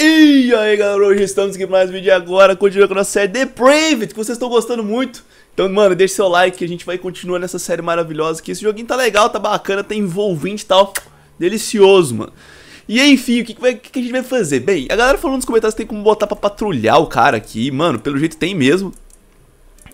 E aí galera, hoje estamos aqui mais um vídeo agora, continuando com a nossa série Depraved, que vocês estão gostando muito Então mano, deixa seu like que a gente vai continuar nessa série maravilhosa Que esse joguinho tá legal, tá bacana, tá envolvente e tal, delicioso mano E enfim, o que, que, a gente vai fazer? Bem, a galera falou nos comentários que tem como botar pra patrulhar o cara aqui Mano, pelo jeito tem mesmo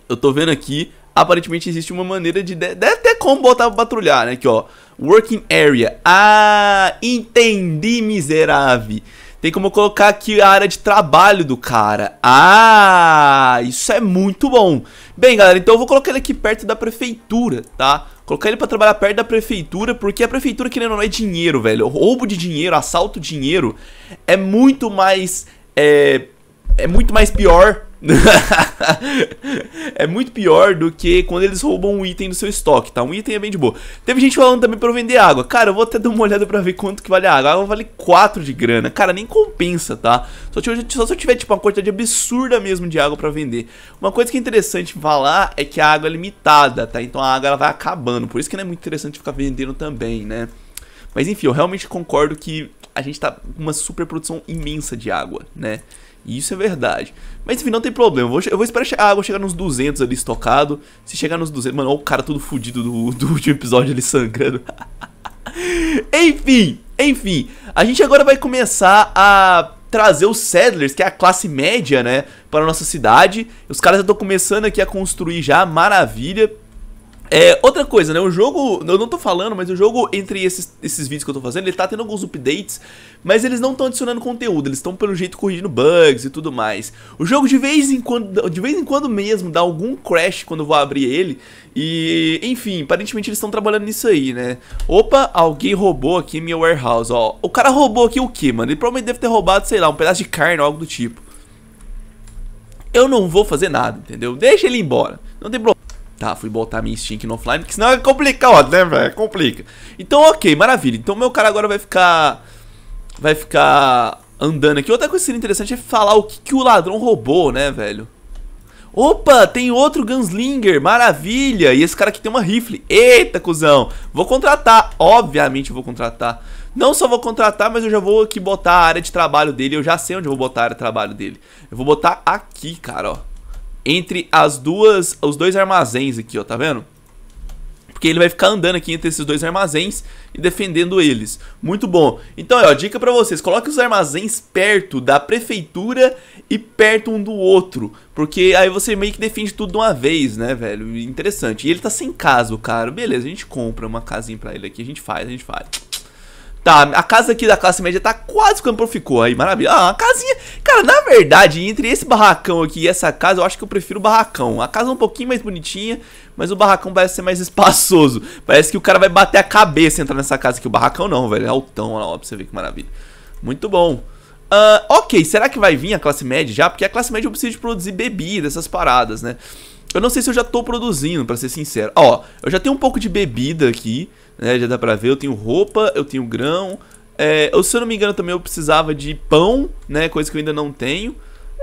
Eu tô vendo aqui, aparentemente existe uma maneira de... Deve até como botar pra patrulhar, né? Aqui ó, Working Area Ah, entendi miserável tem como colocar aqui a área de trabalho do cara. Ah, isso é muito bom. Bem, galera, então eu vou colocar ele aqui perto da prefeitura, tá? Colocar ele pra trabalhar perto da prefeitura, porque a prefeitura, que ou não, é dinheiro, velho. roubo de dinheiro, assalto de dinheiro, é muito mais... É, é muito mais pior é muito pior do que quando eles roubam um item do seu estoque, tá? Um item é bem de boa. Teve gente falando também pra eu vender água. Cara, eu vou até dar uma olhada pra ver quanto que vale a água. A água vale 4 de grana. Cara, nem compensa, tá? Só, só se eu tiver, tipo, uma quantidade absurda mesmo de água pra vender. Uma coisa que é interessante falar é que a água é limitada, tá? Então a água ela vai acabando. Por isso que não é muito interessante ficar vendendo também, né? Mas enfim, eu realmente concordo que a gente tá com uma produção imensa de água, né? isso é verdade. Mas enfim, não tem problema. Eu vou, eu vou esperar chegar. Ah, vou chegar nos 200 ali estocado. Se chegar nos 200. Mano, olha o cara todo fodido do, do último episódio ali sangrando. enfim, enfim. A gente agora vai começar a trazer os settlers, que é a classe média, né, para a nossa cidade. Os caras já estão começando aqui a construir já, maravilha. É, outra coisa, né? O jogo, eu não tô falando, mas o jogo, entre esses, esses vídeos que eu tô fazendo, ele tá tendo alguns updates, mas eles não estão adicionando conteúdo, eles estão pelo jeito corrigindo bugs e tudo mais. O jogo de vez em quando, de vez em quando mesmo, dá algum crash quando eu vou abrir ele. E, enfim, aparentemente eles estão trabalhando nisso aí, né? Opa, alguém roubou aqui minha warehouse, ó. O cara roubou aqui o que, mano? Ele provavelmente deve ter roubado, sei lá, um pedaço de carne ou algo do tipo. Eu não vou fazer nada, entendeu? Deixa ele embora. Não tem problema. Tá, fui botar minha stink no offline, porque senão é complicado, né, velho? É complica. Então, ok, maravilha. Então, meu cara agora vai ficar. Vai ficar andando aqui. Outra coisa que seria interessante é falar o que, que o ladrão roubou, né, velho? Opa, tem outro Gunslinger, maravilha! E esse cara aqui tem uma rifle. Eita, cuzão! Vou contratar, obviamente vou contratar. Não só vou contratar, mas eu já vou aqui botar a área de trabalho dele. Eu já sei onde eu vou botar a área de trabalho dele. Eu vou botar aqui, cara, ó entre as duas, os dois armazéns aqui, ó, tá vendo? Porque ele vai ficar andando aqui entre esses dois armazéns e defendendo eles. Muito bom. Então, ó, dica pra vocês, coloque os armazéns perto da prefeitura e perto um do outro. Porque aí você meio que defende tudo de uma vez, né, velho? Interessante. E ele tá sem casa, o cara. Beleza, a gente compra uma casinha pra ele aqui, a gente faz, a gente faz. Tá, a casa aqui da classe média tá quase como ficou aí, maravilha. Ah, uma casinha. Cara, na verdade, entre esse barracão aqui e essa casa, eu acho que eu prefiro o barracão. A casa é um pouquinho mais bonitinha, mas o barracão parece ser mais espaçoso. Parece que o cara vai bater a cabeça entrar nessa casa aqui. O barracão não, velho. É altão, lá ó pra você ver que maravilha. Muito bom. Uh, ok, será que vai vir a classe média já? Porque a classe média eu preciso de produzir bebida, essas paradas, né? Eu não sei se eu já tô produzindo, pra ser sincero. Ó, eu já tenho um pouco de bebida aqui né? Já dá pra ver, eu tenho roupa, eu tenho grão. É, se eu não me engano também eu precisava de pão, né? Coisa que eu ainda não tenho.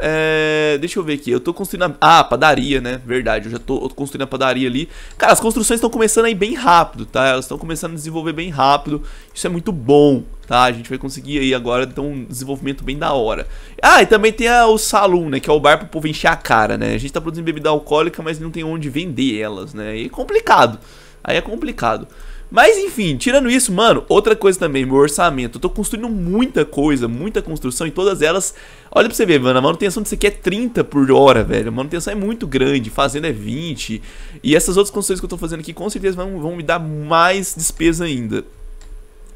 É, deixa eu ver aqui, eu tô construindo a... Ah, padaria, né? Verdade, eu já tô, tô construindo a padaria ali. Cara, as construções estão começando aí bem rápido, tá? Elas estão começando a desenvolver bem rápido. Isso é muito bom, tá? A gente vai conseguir aí agora ter um desenvolvimento bem da hora. Ah, e também tem a, o saloon, né? Que é o bar pro povo encher a cara, né? A gente tá produzindo bebida alcoólica, mas não tem onde vender elas, né? E é complicado. Aí é complicado. Mas enfim, tirando isso, mano, outra coisa também, meu orçamento. Eu tô construindo muita coisa, muita construção e todas elas. Olha pra você ver, mano, a manutenção disso aqui é 30 por hora, velho. A manutenção é muito grande, fazenda é 20. E essas outras construções que eu tô fazendo aqui com certeza vão, vão me dar mais despesa ainda.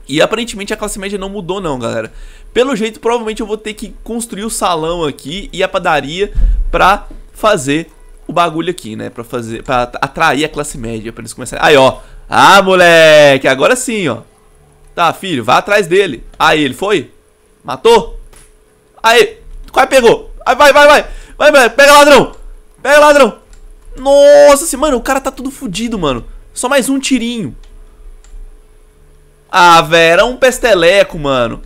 E aparentemente a classe média não mudou não, galera. Pelo jeito, provavelmente eu vou ter que construir o salão aqui e a padaria pra fazer o bagulho aqui, né? Pra fazer, pra atrair a classe média, pra eles começarem... Aí, ó, ah, moleque, agora sim, ó. Tá, filho, vai atrás dele. Aí, ele foi? Matou? Aí, quase pegou. Aí, vai, vai, vai. Vai, vai, pega ladrão. Pega ladrão. Nossa, mano, o cara tá tudo fodido, mano. Só mais um tirinho. Ah, velho, era um pesteleco, mano.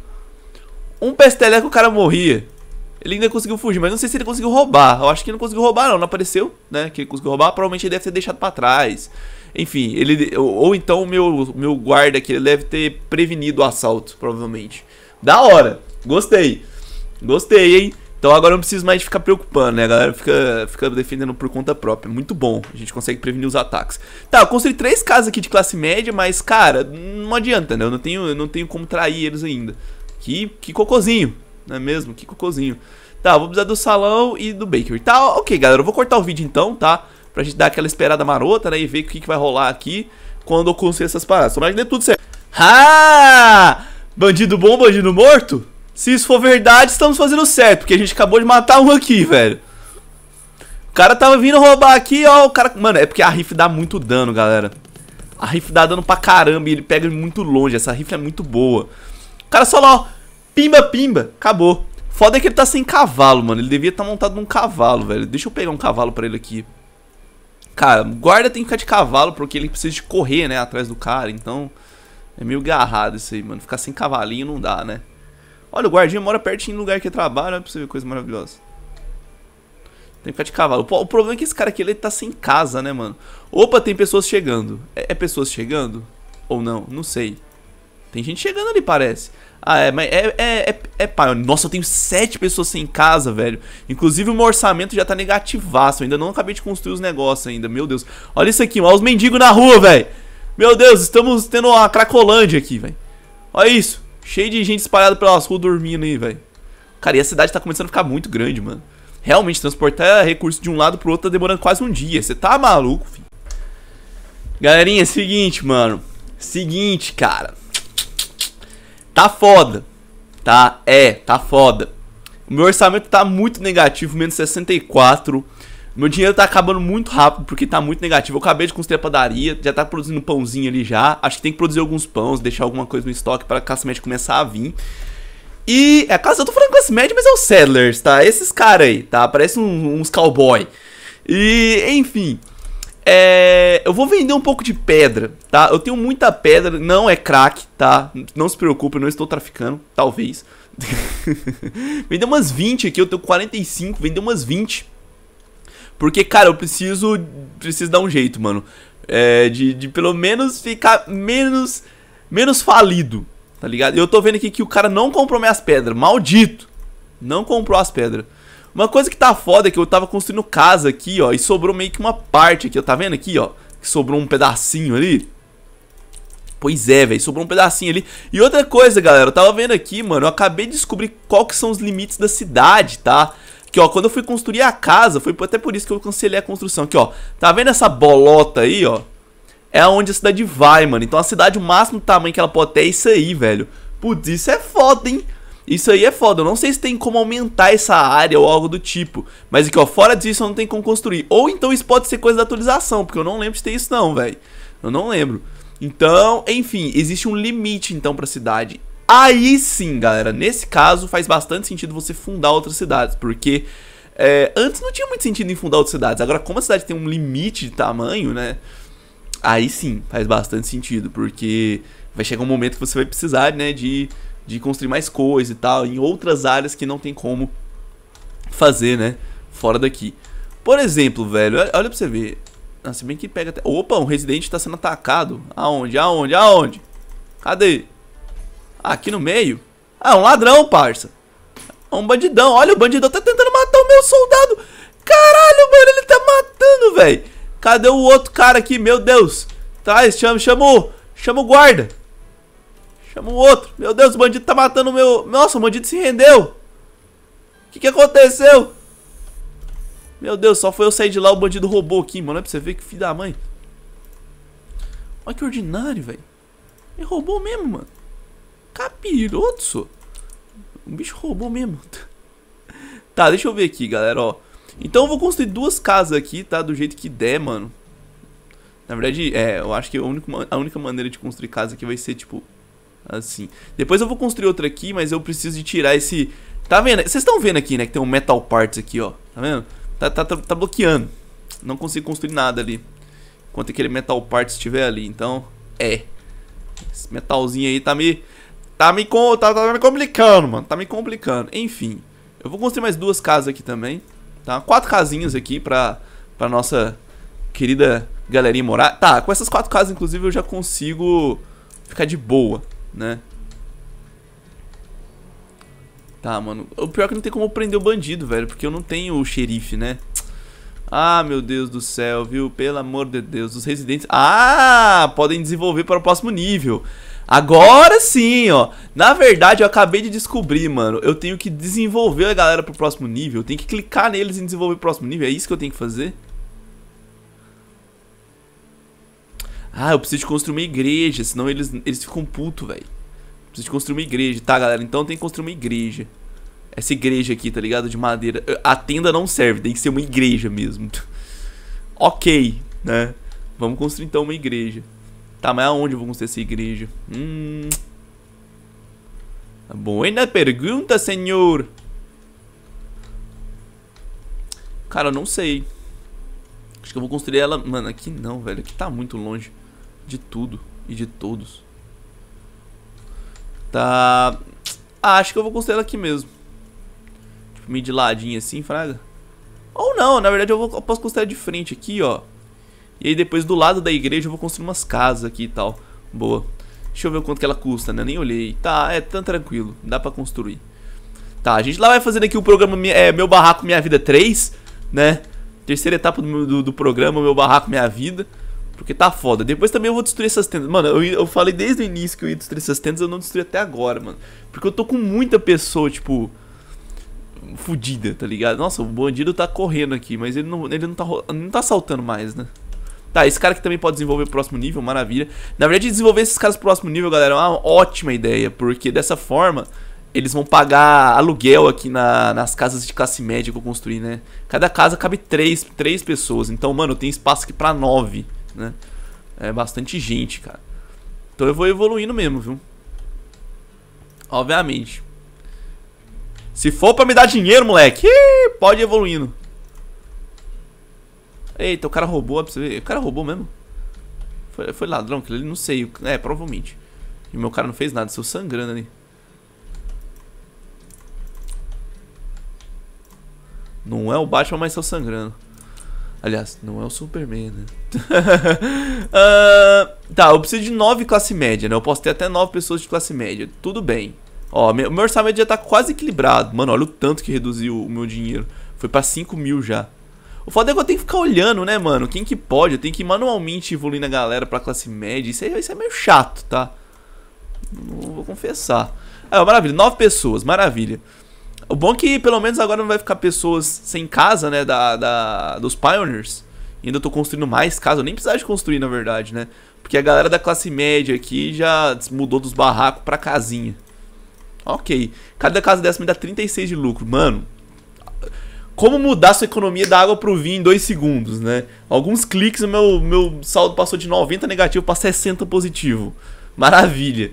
Um pesteleco o cara morria. Ele ainda conseguiu fugir, mas não sei se ele conseguiu roubar. Eu acho que não conseguiu roubar, não. Não apareceu, né? Que ele conseguiu roubar. Provavelmente ele deve ser deixado pra trás. Enfim, ele ou então o meu, meu guarda aqui ele deve ter prevenido o assalto, provavelmente. Da hora, gostei. Gostei, hein? Então agora não preciso mais ficar preocupando, né? A galera fica, fica defendendo por conta própria. Muito bom. A gente consegue prevenir os ataques. Tá, eu construí três casas aqui de classe média, mas, cara, não adianta, né? Eu não tenho, eu não tenho como trair eles ainda. Que, que cocôzinho, não é mesmo? Que cocôzinho. Tá, vou precisar do salão e do bakery. Tá, ok, galera. Eu vou cortar o vídeo então, tá? pra gente dar aquela esperada marota, né? E ver o que, que vai rolar aqui quando acontecer essas paradas. Tomara que dê tudo certo. Ah! Bandido bom, bandido morto? Se isso for verdade, estamos fazendo certo, porque a gente acabou de matar um aqui, velho. O cara tava tá vindo roubar aqui, ó, o cara... Mano, é porque a rifle dá muito dano, galera. A rifle dá dano pra caramba e ele pega muito longe. Essa rifle é muito boa. O cara só lá, ó. Pimba, pimba. Acabou. Foda é que ele tá sem cavalo, mano. Ele devia estar tá montado num cavalo, velho. Deixa eu pegar um cavalo pra ele aqui cara, guarda tem que ficar de cavalo, porque ele precisa de correr, né, atrás do cara, então é meio garrado isso aí, mano. Ficar sem cavalinho não dá, né? Olha, o guardinha mora pertinho do lugar que trabalha, olha pra você ver coisa maravilhosa. Tem que ficar de cavalo. O problema é que esse cara aqui, ele tá sem casa, né, mano? Opa, tem pessoas chegando. É, é pessoas chegando? Ou não? Não sei. Tem gente chegando ali, parece. Ah, é, mas é, é, é, é pai. Nossa, eu tenho sete pessoas sem casa, velho. Inclusive, o meu orçamento já tá negativaço. Eu ainda não acabei de construir os negócios ainda. Meu Deus. Olha isso aqui, olha os mendigos na rua, velho. Meu Deus, estamos tendo uma cracolândia aqui, velho. Olha isso. Cheio de gente espalhada pelas ruas dormindo aí, velho. Cara, e a cidade tá começando a ficar muito grande, mano. Realmente, transportar recurso de um lado pro outro tá demorando quase um dia. Você tá maluco, filho? Galerinha, é seguinte, mano. Seguinte, cara. Tá foda. Tá? É, tá foda. O meu orçamento tá muito negativo, menos 64. Meu dinheiro tá acabando muito rápido porque tá muito negativo. Eu acabei de construir a padaria, já tá produzindo pãozinho ali já. Acho que tem que produzir alguns pães, deixar alguma coisa no estoque para a classe começar a vir. E é caso eu tô falando classe média, mas é os settlers, tá? Esses caras aí, tá? Parece um, uns cowboy. E, enfim. É, eu vou vender um pouco de pedra, tá? Eu tenho muita pedra, não é crack, tá? Não se preocupe, eu não estou traficando, talvez. vender umas 20 aqui, eu tenho 45, vender umas 20. Porque, cara, eu preciso, preciso dar um jeito, mano. É, de, de pelo menos ficar menos, menos falido, tá ligado? Eu tô vendo aqui que o cara não comprou minhas pedras, maldito. Não comprou as pedras. Uma coisa que tá foda é que eu tava construindo casa aqui, ó, e sobrou meio que uma parte aqui, ó, tá vendo aqui, ó? Que sobrou um pedacinho ali. Pois é, velho, sobrou um pedacinho ali. E outra coisa, galera, eu tava vendo aqui, mano, eu acabei de descobrir qual que são os limites da cidade, tá? Aqui, ó, quando eu fui construir a casa, foi até por isso que eu cancelei a construção. Aqui, ó, tá vendo essa bolota aí, ó? É onde a cidade vai, mano. Então a cidade, o máximo tamanho que ela pode ter é isso aí, velho. Putz, isso é foda, hein? Isso aí é foda. Eu não sei se tem como aumentar essa área ou algo do tipo. Mas aqui, ó, fora disso não tem como construir. Ou então isso pode ser coisa da atualização, porque eu não lembro de ter isso não, velho. Eu não lembro. Então, enfim, existe um limite então pra cidade. Aí sim, galera, nesse caso faz bastante sentido você fundar outras cidades, porque é, antes não tinha muito sentido em fundar outras cidades. Agora, como a cidade tem um limite de tamanho, né? Aí sim, faz bastante sentido, porque vai chegar um momento que você vai precisar, né, de de construir mais coisa e tal, em outras áreas que não tem como fazer, né? Fora daqui. Por exemplo, velho, olha, pra você ver. Ah, se bem que pega até. Opa, um residente tá sendo atacado. Aonde? Aonde? Aonde? Cadê? Ah, aqui no meio? Ah, um ladrão, parça. É um bandidão. Olha, o bandidão tá tentando matar o meu soldado. Caralho, mano, ele tá matando, velho. Cadê o outro cara aqui? Meu Deus. Traz, chama, chamou. Chama o guarda. Chama o outro. Meu Deus, o bandido tá matando o meu... Nossa, o bandido se rendeu. O que que aconteceu? Meu Deus, só foi eu sair de lá, o bandido roubou aqui, mano. É pra você ver que filho da mãe. Olha que ordinário, velho. Ele roubou mesmo, mano. Capiroto, só. O bicho roubou mesmo. tá, deixa eu ver aqui, galera, ó. Então eu vou construir duas casas aqui, tá? Do jeito que der, mano. Na verdade, é, eu acho que a única, a única maneira de construir casa aqui vai ser, tipo, Assim. Depois eu vou construir outra aqui, mas eu preciso de tirar esse... Tá vendo? Vocês estão vendo aqui, né? Que tem um metal parts aqui, ó. Tá vendo? Tá, tá, tá, tá bloqueando. Não consigo construir nada ali. Enquanto aquele metal parts estiver ali. Então, é. Esse metalzinho aí tá me... Tá me, tá, tá me complicando, mano. Tá me complicando. Enfim. Eu vou construir mais duas casas aqui também. Tá? Quatro casinhas aqui pra, pra nossa querida galerinha morar. Tá, com essas quatro casas, inclusive, eu já consigo ficar de boa né? Tá, mano. O pior é que não tem como prender o bandido, velho. Porque eu não tenho o xerife, né? Ah, meu Deus do céu, viu? Pelo amor de Deus. Os residentes... Ah! Podem desenvolver para o próximo nível. Agora sim, ó. Na verdade, eu acabei de descobrir, mano. Eu tenho que desenvolver a galera para o próximo nível. Eu tenho que clicar neles em desenvolver o próximo nível. É isso que eu tenho que fazer? Ah, eu preciso de construir uma igreja, senão eles, eles ficam puto, velho. Preciso de construir uma igreja. Tá, galera, então tem que construir uma igreja. Essa igreja aqui, tá ligado? De madeira. A tenda não serve, tem que ser uma igreja mesmo. ok, né? Vamos construir então uma igreja. Tá, mas aonde eu vou construir essa igreja? Hum. Boa pergunta, senhor. Cara, eu não sei. Acho que eu vou construir ela. Mano, aqui não, velho. Aqui tá muito longe de tudo e de todos. Tá. Ah, acho que eu vou ela aqui mesmo. Tipo, meio de ladinho assim, fraga. Ou não, na verdade eu, vou, eu posso construir de frente aqui, ó. E aí depois do lado da igreja eu vou construir umas casas aqui e tal. Boa. Deixa eu ver quanto que ela custa, né? Nem olhei. Tá, é tão tá tranquilo. Dá pra construir. Tá, a gente lá vai fazendo aqui o programa é, Meu Barraco Minha Vida 3, né? Terceira etapa do, do, do programa Meu Barraco Minha Vida. Porque tá foda. Depois também eu vou destruir essas tendas. Mano, eu, eu falei desde o início que eu ia destruir essas tendas, eu não destruí até agora, mano. Porque eu tô com muita pessoa, tipo. Fudida, tá ligado? Nossa, o bandido tá correndo aqui, mas ele não, ele não tá, não tá saltando mais, né? Tá, esse cara aqui também pode desenvolver o próximo nível, maravilha. Na verdade, desenvolver esses caras pro próximo nível, galera, é uma ótima ideia, porque dessa forma eles vão pagar aluguel aqui na, nas casas de classe média que eu construí, né? Cada casa cabe três, três pessoas, então, mano, tem espaço aqui pra nove né? É bastante gente, cara. Então eu vou evoluindo mesmo, viu? Obviamente. Se for pra me dar dinheiro, moleque, ih, pode ir evoluindo. Eita, o cara roubou, pra você ver. O cara roubou mesmo? Foi, foi ladrão, que ele não sei. É, provavelmente. E meu cara não fez nada, seu sangrando ali. Não é o Batman, mas seu sangrando. Aliás, não é o Superman, né? uh, tá, eu preciso de 9 classe média, né? Eu posso ter até 9 pessoas de classe média. Tudo bem. Ó, meu, meu orçamento já tá quase equilibrado. Mano, olha o tanto que reduziu o meu dinheiro. Foi pra 5 mil já. O foda é que eu tenho que ficar olhando, né, mano? Quem que pode? Eu tenho que manualmente evoluir na galera pra classe média. Isso aí, isso é meio chato, tá? Não vou confessar. Ah, maravilha. Nove pessoas, maravilha. O bom é que pelo menos agora não vai ficar pessoas sem casa, né? Da, da, dos Pioneers. E ainda tô construindo mais casa. Eu nem precisava de construir, na verdade, né? Porque a galera da classe média aqui já mudou dos barracos pra casinha. Ok. Cada casa dessa me dá 36 de lucro. Mano, como mudar sua economia da água pro vinho em dois segundos, né? Alguns cliques, o meu, meu saldo passou de 90 negativo pra 60 positivo. Maravilha.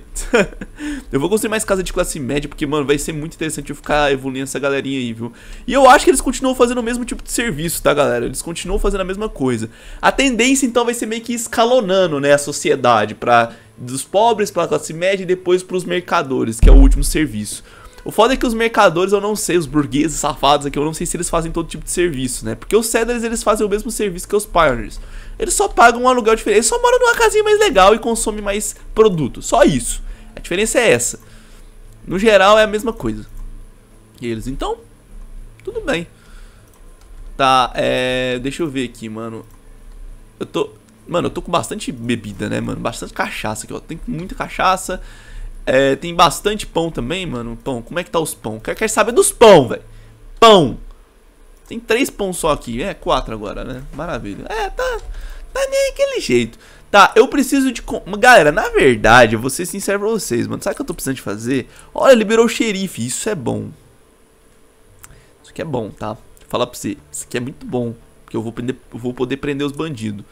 eu vou construir mais casa de classe média, porque, mano, vai ser muito interessante eu ficar evoluindo essa galerinha aí, viu? E eu acho que eles continuam fazendo o mesmo tipo de serviço, tá, galera? Eles continuam fazendo a mesma coisa. A tendência, então, vai ser meio que escalonando, né, a sociedade, pra... Dos pobres pra classe média e depois pros mercadores, que é o último serviço. O foda é que os mercadores, eu não sei, os burgueses safados aqui, eu não sei se eles fazem todo tipo de serviço, né? Porque os Settlers, eles fazem o mesmo serviço que os Pioneers. Eles só pagam um aluguel diferente, eles só moram numa casinha mais legal e consomem mais produto. Só isso. A diferença é essa. No geral, é a mesma coisa. E eles, então, tudo bem. Tá, é... Deixa eu ver aqui, mano. Eu tô... Mano, eu tô com bastante bebida, né, mano? Bastante cachaça aqui, ó. Tem muita cachaça. É, tem bastante pão também, mano. Pão, como é que tá os pão? Quer, quer saber dos pão, velho? Pão. Tem três pão só aqui. É, quatro agora, né? Maravilha. É, tá. Tá nem aquele jeito. Tá, eu preciso de. Galera, na verdade, eu vou ser sincero pra vocês, mano. Sabe o que eu tô precisando de fazer? Olha, liberou o xerife. Isso é bom. Isso aqui é bom, tá? Vou falar pra você. Isso aqui é muito bom. Porque eu vou, prender, eu vou poder prender os bandidos.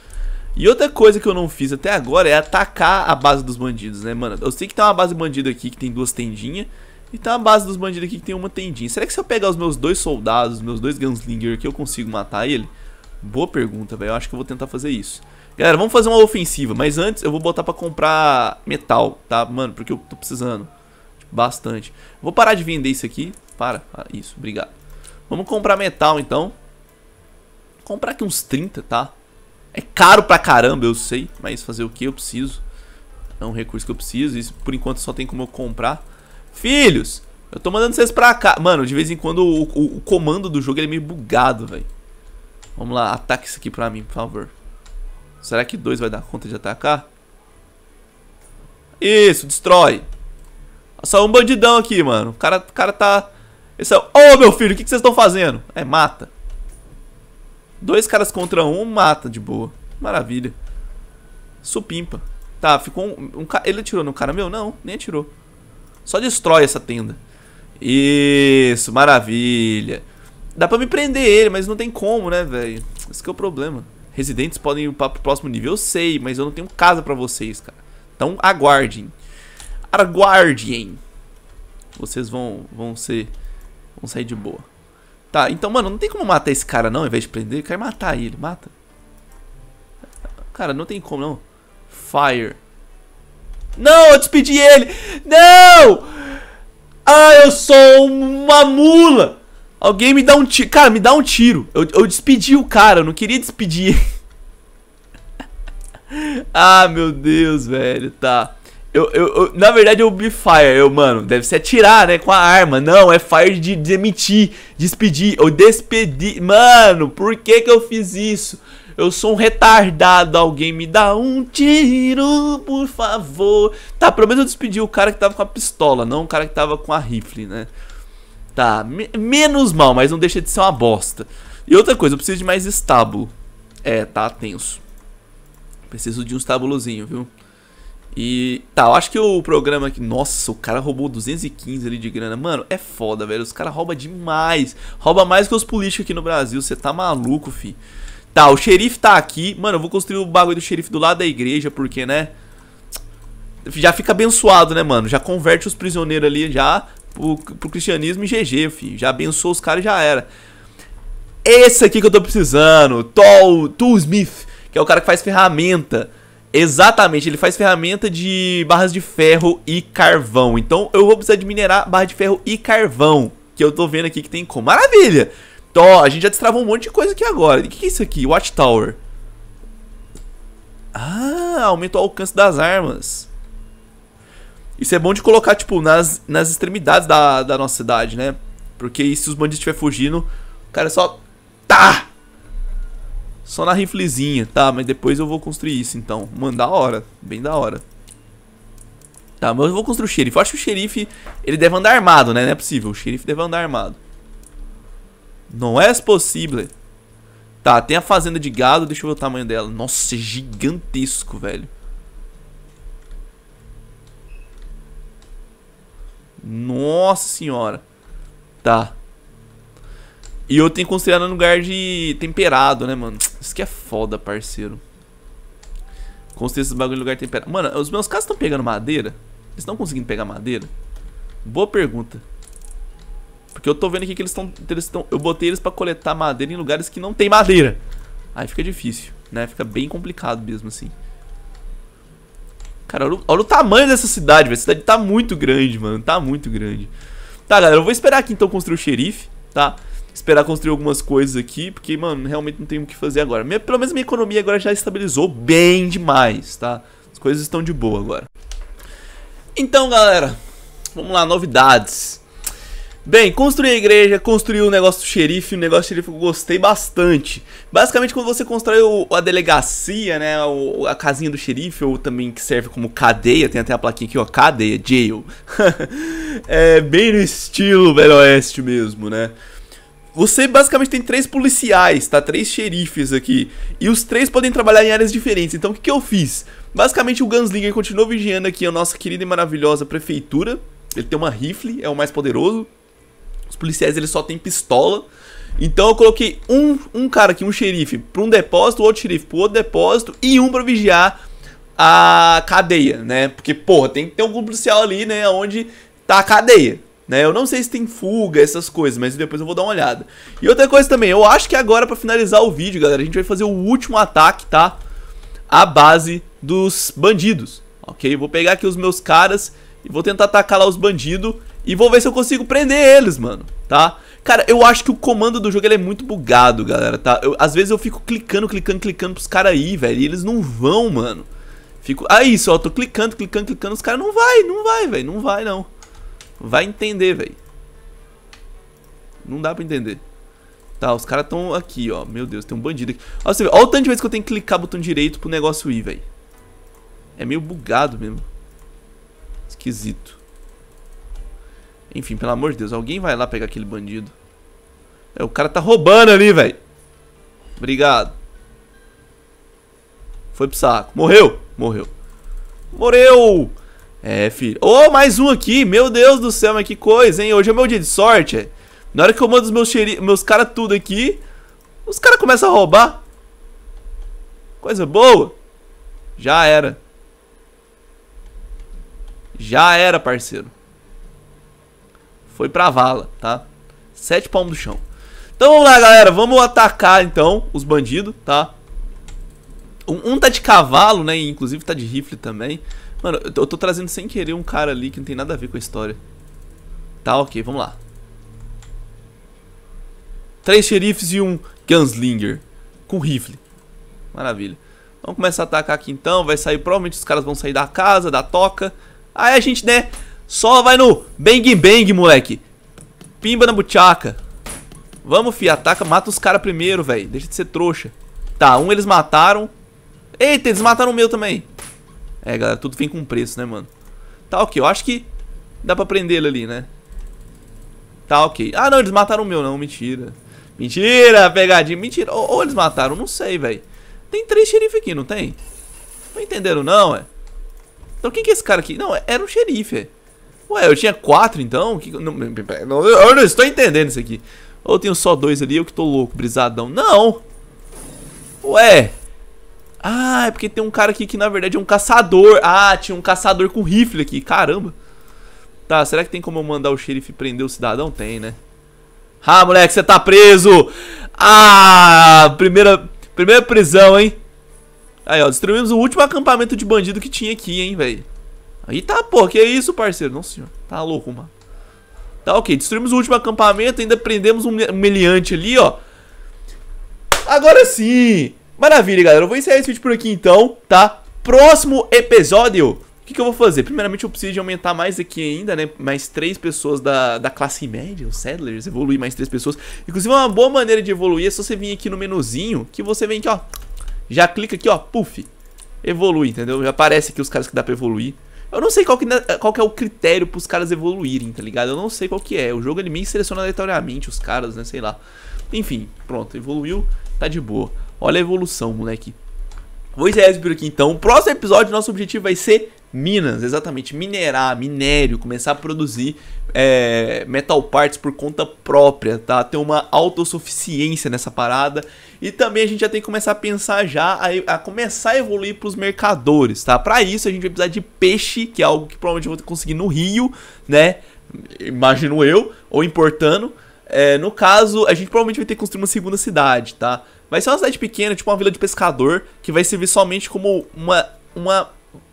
E outra coisa que eu não fiz até agora é atacar a base dos bandidos, né, mano? Eu sei que tem uma base bandida aqui que tem duas tendinhas. E tem uma base dos bandidos aqui que tem uma tendinha. Será que se eu pegar os meus dois soldados, os meus dois Gunslinger aqui, eu consigo matar ele? Boa pergunta, velho. Eu acho que eu vou tentar fazer isso. Galera, vamos fazer uma ofensiva. Mas antes eu vou botar pra comprar metal, tá? Mano, porque eu tô precisando. Bastante. Vou parar de vender isso aqui. Para. para. Ah, isso, obrigado. Vamos comprar metal, então. Vou comprar aqui uns 30, tá? É caro pra caramba, eu sei, mas fazer o que eu preciso. É um recurso que eu preciso, e por enquanto só tem como eu comprar. Filhos, eu tô mandando vocês pra cá. Mano, de vez em quando o, o, o comando do jogo é meio bugado, velho. Vamos lá, ataque isso aqui pra mim, por favor. Será que dois vai dar conta de atacar? Isso, destrói. Só um bandidão aqui, mano. O cara, o cara tá... Esse é... Ô, oh, meu filho, o que, que vocês estão fazendo? É, mata. Dois caras contra um, mata de boa. Maravilha. Supimpa. Tá, ficou um, um, Ele atirou no cara meu? Não, nem atirou. Só destrói essa tenda. Isso, maravilha. Dá pra me prender ele, mas não tem como, né, velho? Esse que é o problema. Residentes podem ir pro próximo nível, eu sei, mas eu não tenho casa pra vocês, cara. Então aguardem. Aguardem. Vocês vão, vão ser... Vão sair de boa. Tá, então, mano, não tem como matar esse cara não, ao invés de prender. Quer matar ele, mata. Cara, não tem como não. Fire. Não, eu despedi ele. Não! Ah, eu sou uma mula. Alguém me dá um tiro. Cara, me dá um tiro. Eu, eu despedi o cara, eu não queria despedir. ah, meu Deus, velho. Tá. Eu, eu, eu, na verdade, eu me fire. Eu, mano, deve ser atirar, né? Com a arma. Não, é fire de demitir, despedir. Eu despedi. Mano, por que que eu fiz isso? Eu sou um retardado. Alguém me dá um tiro, por favor. Tá, pelo menos eu despedi o cara que tava com a pistola, não o cara que tava com a rifle, né? Tá, me menos mal, mas não deixa de ser uma bosta. E outra coisa, eu preciso de mais estábulo. É, tá tenso. Preciso de um estábulozinho, viu? E tá, eu acho que o programa aqui. Nossa, o cara roubou 215 ali de grana. Mano, é foda, velho. Os caras roubam demais. Rouba mais que os políticos aqui no Brasil. Você tá maluco, fi. Tá, o xerife tá aqui. Mano, eu vou construir o bagulho do xerife do lado da igreja, porque, né? Já fica abençoado, né, mano? Já converte os prisioneiros ali já pro, pro cristianismo e GG, fi. Já abençoou os caras e já era. Esse aqui que eu tô precisando. Tol, Tool Smith, que é o cara que faz ferramenta. Exatamente, ele faz ferramenta de barras de ferro e carvão. Então eu vou precisar de minerar barra de ferro e carvão, que eu tô vendo aqui que tem como. Maravilha! Então, ó, a gente já destravou um monte de coisa aqui agora. O que, que é isso aqui? Watchtower. Ah, aumentou o alcance das armas. Isso é bom de colocar, tipo, nas, nas extremidades da, da nossa cidade, né? Porque se os bandidos estiver fugindo, o cara só... Tá! Só na riflezinha, tá, mas depois eu vou construir isso então Mano, da hora, bem da hora Tá, mas eu vou construir o xerife Eu acho que o xerife, ele deve andar armado, né, não é possível O xerife deve andar armado Não é possível Tá, tem a fazenda de gado, deixa eu ver o tamanho dela Nossa, é gigantesco, velho Nossa senhora Tá e eu tenho considerar no lugar de temperado, né, mano? Isso que é foda, parceiro. Construir esses bagulho em lugar temperado. Mano, os meus caras estão pegando madeira? Eles estão conseguindo pegar madeira? Boa pergunta. Porque eu tô vendo aqui que eles estão. Eles eu botei eles pra coletar madeira em lugares que não tem madeira. Aí fica difícil, né? Fica bem complicado mesmo assim. Cara, olha o, olha o tamanho dessa cidade, velho. A cidade tá muito grande, mano. Tá muito grande. Tá, galera, eu vou esperar aqui então construir o xerife, tá? esperar construir algumas coisas aqui, porque, mano, realmente não tem o que fazer agora. Minha, pelo menos minha economia agora já estabilizou bem demais, tá? As coisas estão de boa agora. Então, galera, vamos lá, novidades. Bem, construí a igreja, construí o negócio do xerife, o negócio do xerife eu gostei bastante. Basicamente, quando você constrói o, a delegacia, né, o, a casinha do xerife, ou também que serve como cadeia, tem até a plaquinha aqui, ó, cadeia, jail. é bem no estilo Velho Oeste mesmo, né? você basicamente tem três policiais, tá? Três xerifes aqui. E os três podem trabalhar em áreas diferentes. Então o que, que eu fiz? Basicamente o Gunslinger continuou vigiando aqui a nossa querida e maravilhosa prefeitura. Ele tem uma rifle, é o mais poderoso. Os policiais ele só têm pistola. Então eu coloquei um, um cara aqui, um xerife, para um depósito, outro xerife para outro depósito e um para vigiar a cadeia, né? Porque, porra, tem que ter um policial ali, né? Onde tá a cadeia. Né? Eu não sei se tem fuga, essas coisas, mas depois eu vou dar uma olhada. E outra coisa também, eu acho que agora para finalizar o vídeo, galera, a gente vai fazer o último ataque, tá? A base dos bandidos, ok? Vou pegar aqui os meus caras e vou tentar atacar lá os bandidos e vou ver se eu consigo prender eles, mano, tá? Cara, eu acho que o comando do jogo é muito bugado, galera, tá? Eu, às vezes eu fico clicando, clicando, clicando pros caras aí, velho, e eles não vão, mano. Fico... Aí, é só, tô clicando, clicando, clicando, os caras não vai, não vai, velho, não vai não. Vai entender, velho. Não dá pra entender. Tá, os caras estão aqui, ó. Meu Deus, tem um bandido aqui. Olha, você vê, o tanto de vezes que eu tenho que clicar botão direito pro negócio ir, velho. É meio bugado mesmo. Esquisito. Enfim, pelo amor de Deus, alguém vai lá pegar aquele bandido. É, o cara tá roubando ali, velho. Obrigado. Foi pro saco. Morreu. Morreu. Morreu! É, filho. Ô, oh, mais um aqui. Meu Deus do céu, mas que coisa, hein? Hoje é meu dia de sorte. É? Na hora que eu mando os meus, xeri... meus caras tudo aqui, os caras começam a roubar. Coisa boa. Já era. Já era, parceiro. Foi pra vala, tá? Sete palmos do chão. Então vamos lá, galera. Vamos atacar, então, os bandidos, tá? Um, um tá de cavalo, né? E inclusive tá de rifle também. Mano, eu tô, eu tô trazendo sem querer um cara ali que não tem nada a ver com a história. Tá, ok, vamos lá. Três xerifes e um gunslinger. Com rifle. Maravilha. Vamos começar a atacar aqui então. Vai sair, provavelmente os caras vão sair da casa, da toca. Aí a gente, né, só vai no bang bang, moleque. Pimba na buchaca. Vamos, fi, ataca, mata os caras primeiro, velho. Deixa de ser trouxa. Tá, um eles mataram. Eita, eles mataram o meu também. É, galera, tudo vem com preço, né, mano? Tá ok, eu acho que dá pra prender ele ali, né? Tá ok. Ah, não, eles mataram o meu, não, mentira. Mentira, pegadinha, mentira. Ou, ou eles mataram, não sei, velho. Tem três xerife aqui, não tem? Não entenderam, não, é? Então quem que é esse cara aqui? Não, é, era um xerife, é. Ué, eu tinha quatro então? Que, não, eu não estou entendendo isso aqui. Ou eu tenho só dois ali, eu que tô louco, brisadão. Não! Ué! Ah, é porque tem um cara aqui que na verdade é um caçador. Ah, tinha um caçador com rifle aqui. Caramba. Tá, será que tem como eu mandar o xerife prender o cidadão? Tem, né? Ah, moleque, você tá preso! Ah, primeira, primeira prisão, hein? Aí, ó, destruímos o último acampamento de bandido que tinha aqui, hein, velho. Aí tá, pô, que isso, parceiro? Não, senhor. Tá louco, mano. Tá ok, destruímos o último acampamento, ainda prendemos um meliante ali, ó. Agora sim! Maravilha, galera. Eu vou encerrar esse vídeo por aqui então, tá? Próximo episódio o que, que, eu vou fazer? Primeiramente, eu preciso de aumentar mais aqui ainda, né? Mais três pessoas da, da classe média, os Settlers, evoluir mais três pessoas. Inclusive, é uma boa maneira de evoluir é só você vir aqui no menuzinho, que você vem aqui, ó. Já clica aqui, ó, puff. Evolui, entendeu? Já aparece aqui os caras que dá pra evoluir. Eu não sei qual que, né, qual que é o critério pros caras evoluírem, tá ligado? Eu não sei qual que é. O jogo, ele meio seleciona aleatoriamente os caras, né? Sei lá. Enfim, pronto, evoluiu, tá de boa. Olha a evolução, moleque. Vou encerrar vídeo aqui então. O próximo episódio, nosso objetivo vai ser minas, exatamente. Minerar, minério, começar a produzir é, metal parts por conta própria, tá? Ter uma autossuficiência nessa parada. E também a gente já tem que começar a pensar já, a, a começar a evoluir para os mercadores, tá? Para isso a gente vai precisar de peixe, que é algo que provavelmente eu vou conseguir no Rio, né? Imagino eu, ou importando. É, no caso, a gente provavelmente vai ter que construir uma segunda cidade, tá? Vai ser uma cidade pequena, tipo uma vila de pescador, que vai servir somente como uma, uma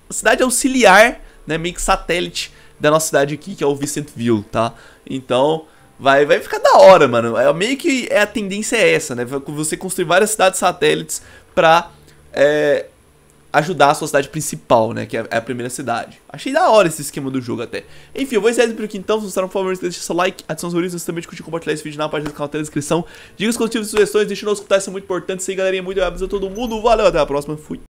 cidade auxiliar, né? Meio que satélite da nossa cidade aqui, que é o Vicentville, tá? Então, vai, vai ficar da hora, mano. É, meio que é, a tendência é essa, né? Você construir várias cidades satélites pra é, ajudar a sua cidade principal, né? Que é, é a primeira cidade. Achei da hora esse esquema do jogo até. Enfim, eu vou encerrar esse vídeo aqui então. Se gostaram, por favor, deixe seu like, adicionar os vídeos, também de curtir e compartilhar esse vídeo na página do canal, até tá na descrição. Diga os conteúdos e sugestões, deixe nos comentários, isso é muito importante. Isso aí, galerinha, muito obrigado a todo mundo. Valeu, até a próxima, fui.